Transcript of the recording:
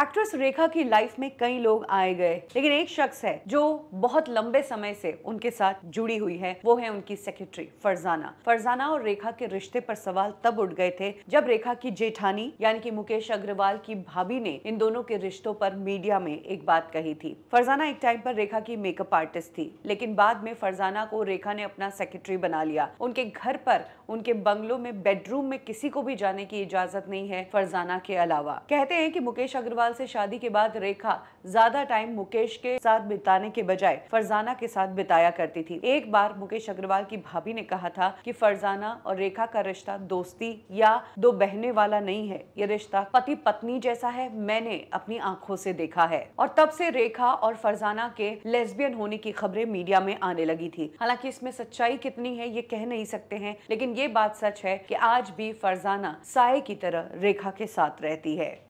actress रेखा की life में कई लोग आए गए लेकिन एक शख्स है जो बहुत लंबे समय से उनके साथ जुड़ी हुई है वो है उनकी सेक्रेटरी फरजाना फरजाना और रेखा के रिश्ते पर सवाल तब उठ गए थे जब रेखा की जेठानी यानी कि मुकेश अग्रवाल की भाभी ने इन दोनों के रिश्तों पर मीडिया में एक बात कही थी फरजाना एक टाइम पर रेखा की मेकअप आर्टिस्ट थी लेकिन बाद में फरजाना को रेखा ने अपना सेक्रेटरी बना लिया उनके घर पर उनके बंगलों में बेडरूम में किसी को भी जाने की इजाजत नहीं है फरजाना के अलावा कहते हैं की मुकेश अग्रवाल अग्रवाल से शादी के बाद रेखा ज्यादा टाइम मुकेश के साथ बिताने के बजाय फरजाना के साथ बिताया करती थी एक बार मुकेश अग्रवाल की भाभी ने कहा था कि फरजाना और रेखा का रिश्ता दोस्ती या दो बहने वाला नहीं है ये रिश्ता पति पत्नी जैसा है मैंने अपनी आंखों से देखा है और तब से रेखा और फरजाना के लेस्बियन होने की खबरें मीडिया में आने लगी थी हालांकि इसमें सच्चाई कितनी है ये कह नहीं सकते हैं लेकिन ये बात सच है कि आज भी फरजाना साय की तरह रेखा के साथ रहती है